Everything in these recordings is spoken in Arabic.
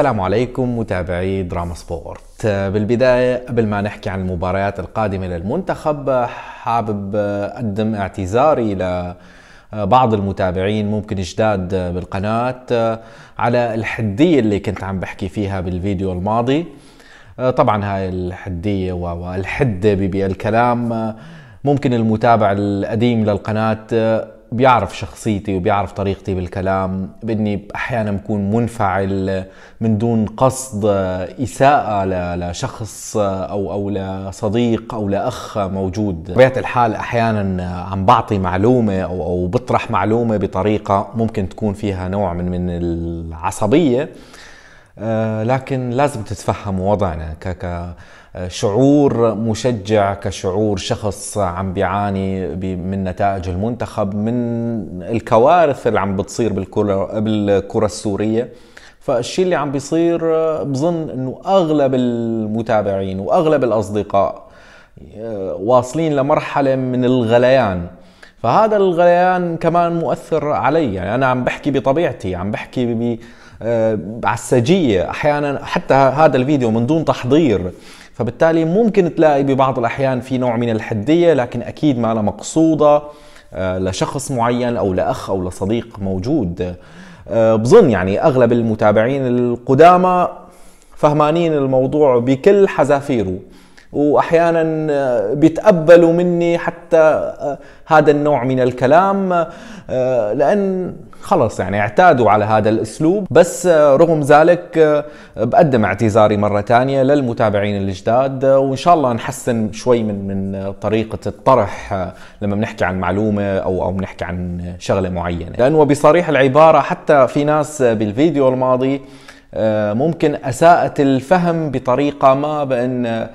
السلام عليكم متابعي دراما سبورت بالبداية قبل ما نحكي عن المباريات القادمة للمنتخب حابب أقدم اعتذاري ل بعض المتابعين ممكن جداد بالقناة على الحدية اللي كنت عم بحكي فيها بالفيديو الماضي طبعا هاي الحدية والحدة بالكلام ممكن المتابع القديم للقناة بيعرف شخصيتي وبيعرف طريقتي بالكلام باني احيانا بكون منفعل من دون قصد آه، اساءه لشخص آه، او او لصديق او لاخ موجود بطبيعه الحال احيانا آه، عم بعطي معلومه او او بطرح معلومه بطريقه ممكن تكون فيها نوع من من العصبيه لكن لازم تتفهموا وضعنا ك شعور مشجع كشعور شخص عم بيعاني من نتائج المنتخب من الكوارث اللي عم بتصير بالكرة, بالكرة السورية فالشيء اللي عم بيصير بظن انه اغلب المتابعين واغلب الاصدقاء آه، واصلين لمرحلة من الغليان فهذا الغليان كمان مؤثر علي يعني أنا عم بحكي بطبيعتي عم بحكي ب... آه، على السجية أحيانا حتى هذا الفيديو من دون تحضير فبالتالي ممكن تلاقي ببعض الأحيان في نوع من الحدية لكن أكيد ما لها مقصودة آه، لشخص معين أو لأخ أو لصديق موجود آه، بظن يعني أغلب المتابعين القدامى فهمانين الموضوع بكل حذافيره واحيانا آه، بيتقبلوا مني حتى آه، هذا النوع من الكلام آه، لان خلص يعني اعتادوا على هذا الاسلوب بس رغم ذلك بقدم اعتذاري مرة ثانية للمتابعين الجداد وان شاء الله نحسن شوي من من طريقة الطرح لما بنحكي عن معلومة او او بنحكي عن شغلة معينة لانه بصريح العبارة حتى في ناس بالفيديو الماضي ممكن اساءت الفهم بطريقة ما بان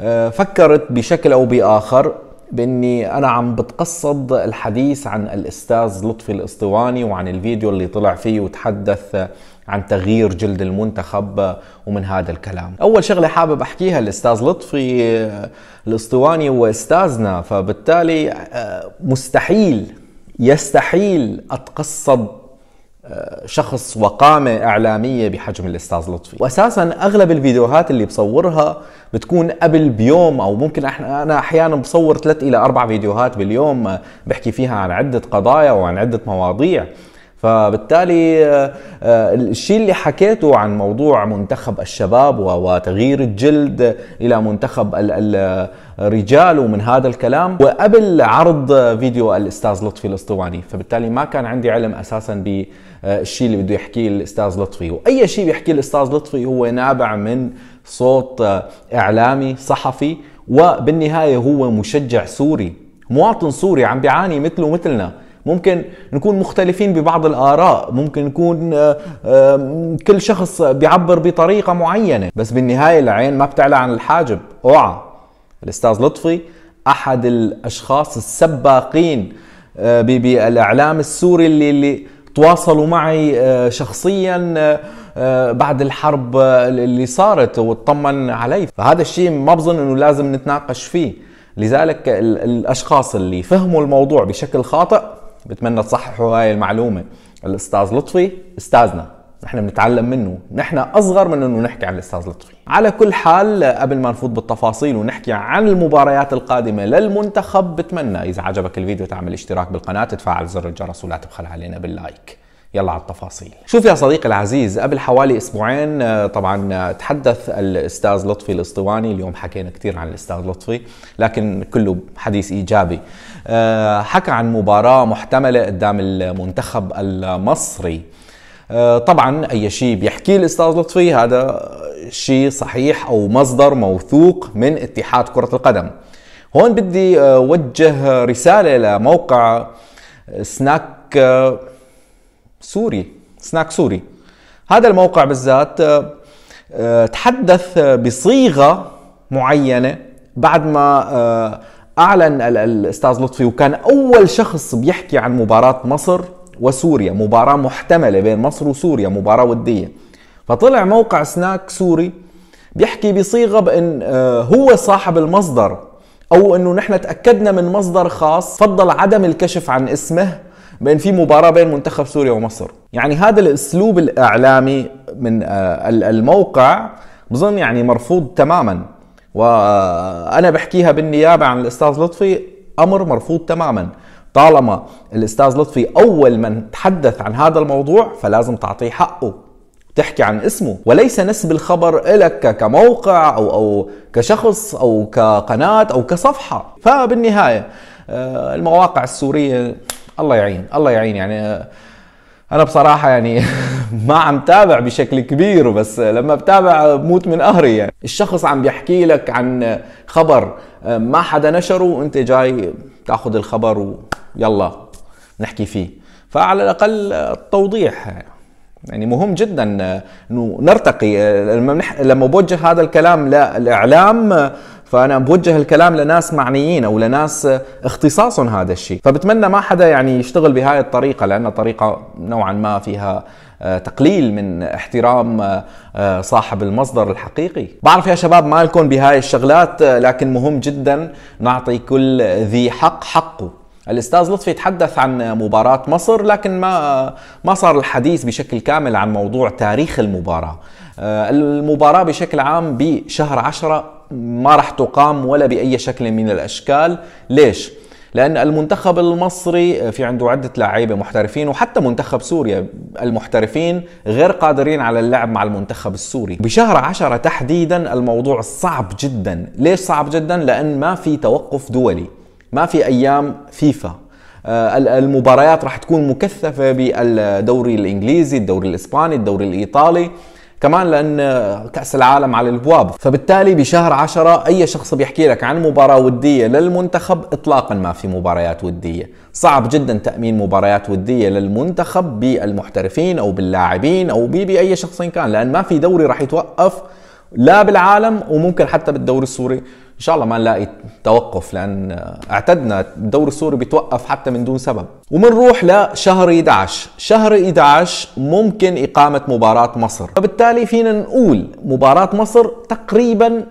آه، فكرت بشكل او باخر باني انا عم بتقصد الحديث عن الاستاذ لطفي الاسطواني وعن الفيديو اللي طلع فيه وتحدث عن تغيير جلد المنتخب ومن هذا الكلام اول شغله حابب احكيها الاستاذ لطفي آه، الاسطواني هو استاذنا فبالتالي آه، مستحيل يستحيل اتقصد شخص وقامة إعلامية بحجم الأستاذ لطفي وأساسا أغلب الفيديوهات اللي بصورها بتكون قبل بيوم أو ممكن أنا أحيانا بصور ثلاث إلى أربع فيديوهات باليوم بحكي فيها عن عدة قضايا وعن عدة مواضيع فبالتالي آه، آه، الشيء اللي حكيته عن موضوع منتخب الشباب وتغيير الجلد الى منتخب الرجال ومن هذا الكلام وقبل عرض فيديو الاستاذ لطفي الاسطواني فبالتالي ما كان عندي علم اساسا بالشيء آه، اللي بده يحكيه الاستاذ لطفي واي شيء بيحكيه الاستاذ لطفي هو نابع من صوت اعلامي صحفي وبالنهايه هو مشجع سوري مواطن سوري عم بيعاني مثله مثلنا ممكن نكون مختلفين ببعض الآراء ممكن نكون آه، كل شخص بيعبر بطريقة معينة بس بالنهاية العين ما بتعلى عن الحاجب اوعى الأستاذ لطفي أحد الأشخاص السباقين آه، بالإعلام السوري اللي, اللي تواصلوا معي آه، شخصيا بعد الحرب اللي صارت واطمن علي فهذا الشيء ما بظن انه لازم نتناقش فيه لذلك الاشخاص اللي فهموا الموضوع بشكل خاطئ بتمنى تصححوا هاي المعلومه الاستاذ لطفي استاذنا نحن بنتعلم منه نحن اصغر من انه نحكي عن الاستاذ لطفي على كل حال قبل ما نفوت بالتفاصيل ونحكي عن المباريات القادمه للمنتخب بتمنى اذا عجبك الفيديو تعمل اشتراك بالقناه تفعل زر الجرس ولا تبخل علينا باللايك يلا على التفاصيل شوف يا صديقي العزيز قبل حوالي اسبوعين آه، طبعا آه، تحدث الاستاذ لطفي الاسطواني اليوم حكينا كثير عن الاستاذ لطفي لكن كله حديث ايجابي آه، حكى عن مباراه محتمله قدام المنتخب المصري طبعا اي شيء بيحكيه الاستاذ لطفي هذا شيء صحيح او مصدر موثوق من اتحاد كره القدم هون بدي اوجه رساله لموقع سناك سوري سناك سوري هذا الموقع بالذات آه، آه، تحدث بصيغة معينة بعد ما آه، أعلن الأستاذ لطفي وكان أول شخص بيحكي عن مباراة مصر وسوريا مباراة محتملة بين مصر وسوريا مباراة ودية فطلع موقع سناك سوري بيحكي بصيغة بأن هو صاحب المصدر أو أنه نحن تأكدنا من مصدر خاص فضل عدم الكشف عن اسمه بين في مباراه بين منتخب سوريا ومصر يعني هذا الاسلوب الاعلامي من آه، الموقع بظن يعني مرفوض تماما وانا بحكيها بالنيابه عن الاستاذ لطفي امر مرفوض تماما طالما الاستاذ لطفي اول من تحدث عن هذا الموضوع فلازم تعطيه حقه تحكي عن اسمه وليس نسب الخبر لك كموقع او او كشخص او كقناه او كصفحه فبالنهايه آه، المواقع السوريه الله يعين الله يعين يعني آه، انا بصراحه يعني ما عم تابع بشكل كبير بس لما بتابع بموت من قهري يعني الشخص عم بيحكي لك عن خبر آه، ما حدا نشره وانت جاي تاخذ الخبر ويلا نحكي فيه فعلى الاقل التوضيح يعني مهم جدا آه، انه نرتقي لما لما بوجه هذا الكلام للاعلام فانا بوجه الكلام لناس معنيين او لناس اختصاصهم هذا الشيء فبتمنى ما حدا يعني يشتغل بهاي الطريقه لانها طريقه نوعا ما فيها آه، تقليل من احترام آه، آه، صاحب المصدر الحقيقي بعرف يا شباب مالكم بهاي الشغلات لكن مهم جدا نعطي كل ذي حق حقه الاستاذ لطفي تحدث عن مباراة مصر لكن ما ما صار الحديث بشكل كامل عن موضوع تاريخ المباراة. المباراة بشكل عام بشهر 10 ما راح تقام ولا باي شكل من الاشكال ليش لان المنتخب المصري آه، في عنده عده لعيبه محترفين وحتى منتخب سوريا المحترفين غير قادرين على اللعب مع المنتخب السوري بشهر عشرة تحديدا الموضوع صعب جدا ليش صعب جدا لان ما في توقف دولي ما في ايام فيفا آه، المباريات راح تكون مكثفه بالدوري الانجليزي الدوري الاسباني الدوري الايطالي كمان لان كاس العالم على البواب فبالتالي بشهر عشرة اي شخص بيحكي لك عن مباراه وديه للمنتخب اطلاقا ما في مباريات وديه صعب جدا تامين مباريات وديه للمنتخب بالمحترفين او باللاعبين او باي شخص كان لان ما في دوري راح يتوقف لا بالعالم وممكن حتى بالدوري السوري ان شاء الله ما نلاقي توقف لان اعتدنا الدوري السوري بيتوقف حتى من دون سبب ومنروح لشهر 11 شهر 11 ممكن اقامه مباراه مصر فبالتالي فينا نقول مباراه مصر تقريبا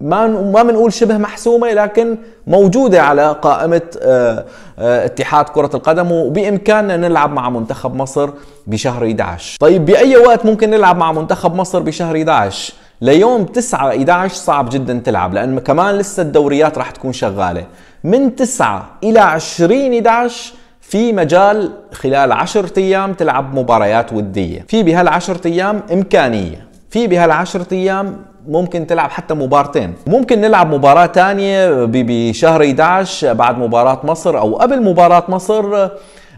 ما ما بنقول شبه محسومه لكن موجوده على قائمه آه، آه، اتحاد كره القدم وبامكاننا نلعب مع منتخب مصر بشهر 11 طيب باي وقت ممكن نلعب مع منتخب مصر بشهر 11 ليوم 9 11 صعب جدا تلعب لان كمان لسه الدوريات راح تكون شغاله من 9 الى 20 11 في مجال خلال 10 ايام تلعب مباريات وديه في بهال10 ايام امكانيه في بهال10 ايام ممكن تلعب حتى مبارتين ممكن نلعب مباراة تانية بشهر 11 بعد مباراة مصر أو قبل مباراة مصر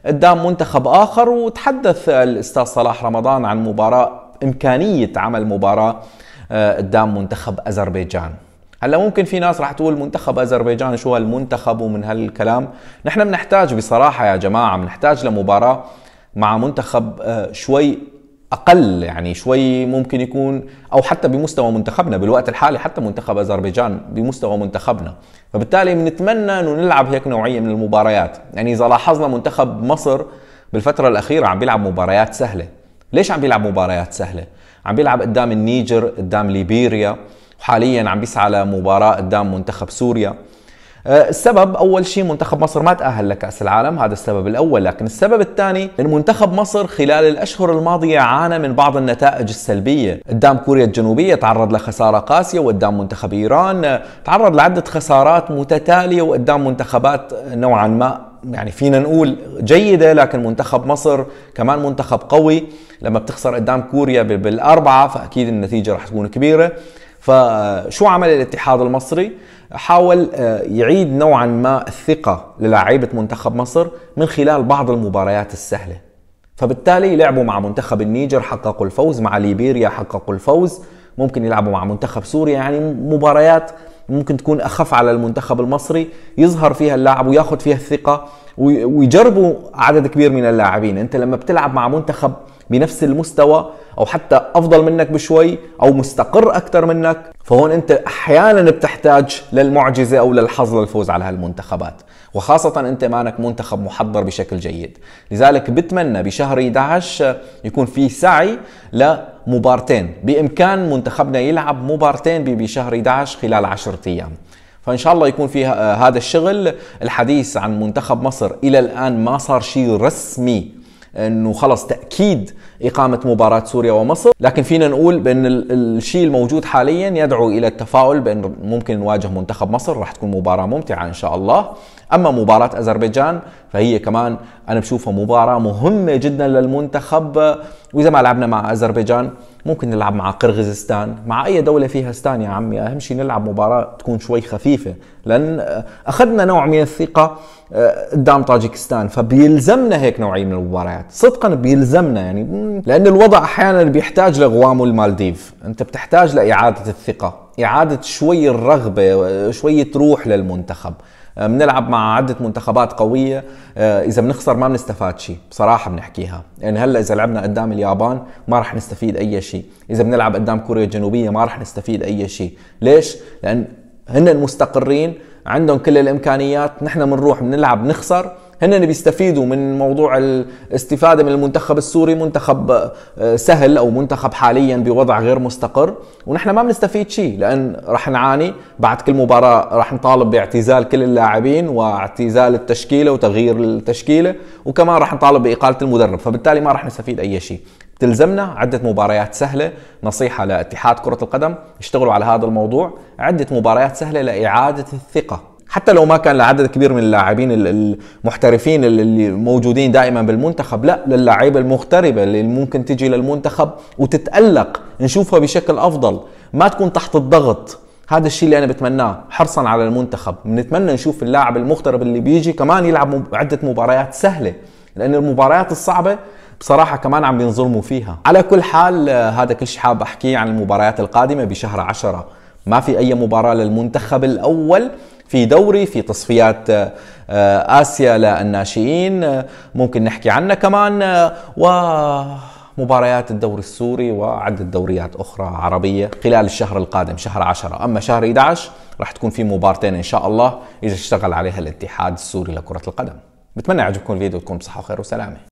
قدام منتخب آخر وتحدث الأستاذ صلاح رمضان عن مباراة إمكانية عمل مباراة آه، قدام منتخب اذربيجان هلا ممكن في ناس راح تقول منتخب اذربيجان شو هالمنتخب ومن هالكلام نحن بنحتاج بصراحه يا جماعه بنحتاج لمباراه مع منتخب آه، شوي اقل يعني شوي ممكن يكون او حتى بمستوى منتخبنا بالوقت الحالي حتى منتخب اذربيجان بمستوى منتخبنا فبالتالي بنتمنى انه نلعب هيك نوعيه من المباريات يعني اذا لاحظنا منتخب مصر بالفتره الاخيره عم بيلعب مباريات سهله ليش عم بيلعب مباريات سهله عم بيلعب قدام النيجر قدام ليبيريا وحاليا عم بيسعى لمباراة قدام منتخب سوريا آه، السبب اول شيء منتخب مصر ما تاهل لكاس العالم هذا السبب الاول لكن السبب الثاني ان منتخب مصر خلال الاشهر الماضيه عانى من بعض النتائج السلبيه قدام كوريا الجنوبيه تعرض لخساره قاسيه وقدام منتخب ايران تعرض لعده خسارات متتاليه وقدام منتخبات نوعا ما يعني فينا نقول جيدة لكن منتخب مصر كمان منتخب قوي لما بتخسر قدام كوريا بالأربعة فأكيد النتيجة رح تكون كبيرة فشو عمل الاتحاد المصري؟ حاول آه، يعيد نوعا ما الثقة للعيبة منتخب مصر من خلال بعض المباريات السهلة فبالتالي لعبوا مع منتخب النيجر حققوا الفوز مع ليبيريا حققوا الفوز ممكن يلعبوا مع منتخب سوريا يعني مباريات ممكن تكون اخف على المنتخب المصري يظهر فيها اللاعب وياخذ فيها الثقه ويجربوا عدد كبير من اللاعبين انت لما بتلعب مع منتخب بنفس المستوى او حتى افضل منك بشوي او مستقر اكثر منك فهون انت احيانا بتحتاج للمعجزه او للحظ للفوز على هالمنتخبات وخاصه انت مانك منتخب محضر بشكل جيد لذلك بتمنى بشهر 11 يكون في سعي ل مبارتين بإمكان منتخبنا يلعب مبارتين بشهر 11 خلال 10 أيام فان شاء الله يكون في آه، هذا الشغل الحديث عن منتخب مصر الى الان ما صار شيء رسمي انه خلص تأكيد تاكيد اقامه مباراه سوريا ومصر لكن فينا نقول بان الشيء الموجود حاليا يدعو الى التفاؤل بان ممكن نواجه منتخب مصر راح تكون مباراه ممتعه ان شاء الله اما مباراه اذربيجان فهي كمان انا بشوفها مباراه مهمه جدا للمنتخب واذا ما لعبنا مع اذربيجان ممكن نلعب مع قرغيزستان مع اي دوله فيها ستان يا عمي اهم شيء نلعب مباراه تكون شوي خفيفه لان آه، اخذنا نوع من الثقه آه، قدام طاجكستان فبيلزمنا هيك نوعيه من المباريات صدقا بيلزمنا الامنه يعني لان الوضع احيانا بيحتاج لغوام والمالديف انت بتحتاج لاعاده الثقه اعاده شوي الرغبه شويه روح للمنتخب آه، بنلعب مع عدة منتخبات قوية آه، إذا بنخسر ما بنستفاد شيء بصراحة بنحكيها يعني هلا إذا لعبنا قدام اليابان ما رح نستفيد أي شيء إذا بنلعب قدام كوريا الجنوبية ما رح نستفيد أي شيء ليش؟ لأن هن مستقرين عندهم كل الإمكانيات نحن بنروح بنلعب نخسر هن بيستفيدوا من موضوع الاستفاده من المنتخب السوري منتخب آه، سهل او منتخب حاليا بوضع غير مستقر ونحن ما بنستفيد شيء لان رح نعاني بعد كل مباراه رح نطالب باعتزال كل اللاعبين واعتزال التشكيله وتغيير التشكيله وكمان رح نطالب باقاله المدرب فبالتالي ما رح نستفيد اي شيء تلزمنا عدة مباريات سهلة نصيحة لاتحاد كرة القدم اشتغلوا على هذا الموضوع عدة مباريات سهلة لإعادة الثقة حتى لو ما كان لعدد كبير من اللاعبين المحترفين اللي موجودين دائما بالمنتخب لا للاعيبه المغتربه اللي ممكن تجي للمنتخب وتتالق نشوفها بشكل افضل ما تكون تحت الضغط هذا الشيء اللي انا بتمناه حرصا على المنتخب بنتمنى نشوف اللاعب المغترب اللي بيجي كمان يلعب عده مباريات سهله لان المباريات الصعبه بصراحة كمان عم بينظلموا فيها على كل حال آه، هذا كل شيء حاب أحكيه عن المباريات القادمة بشهر عشرة ما في اي مباراه للمنتخب الاول في دوري في تصفيات آه، اسيا للناشئين ممكن نحكي عنها كمان آه، ومباريات الدوري السوري وعدة دوريات أخرى عربية خلال الشهر القادم شهر 10 أما شهر 11 راح تكون في مبارتين إن شاء الله إذا اشتغل عليها الاتحاد السوري لكرة القدم بتمنى يعجبكم الفيديو تكونوا بصحة وخير وسلامة